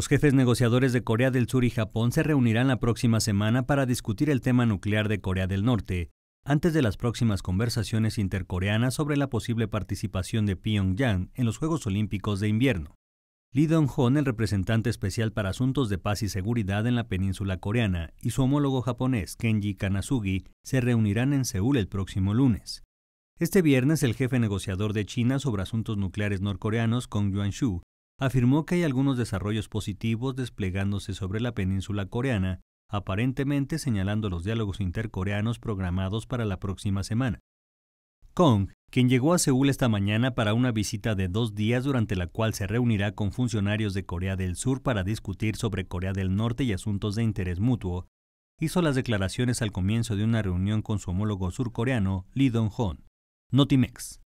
Los jefes negociadores de Corea del Sur y Japón se reunirán la próxima semana para discutir el tema nuclear de Corea del Norte, antes de las próximas conversaciones intercoreanas sobre la posible participación de Pyongyang en los Juegos Olímpicos de Invierno. Lee Dong-hon, el representante especial para asuntos de paz y seguridad en la península coreana, y su homólogo japonés, Kenji Kanasugi, se reunirán en Seúl el próximo lunes. Este viernes, el jefe negociador de China sobre asuntos nucleares norcoreanos, Kong Yuan-shu, afirmó que hay algunos desarrollos positivos desplegándose sobre la península coreana, aparentemente señalando los diálogos intercoreanos programados para la próxima semana. Kong, quien llegó a Seúl esta mañana para una visita de dos días durante la cual se reunirá con funcionarios de Corea del Sur para discutir sobre Corea del Norte y asuntos de interés mutuo, hizo las declaraciones al comienzo de una reunión con su homólogo surcoreano, Lee Dong-hon. Notimex.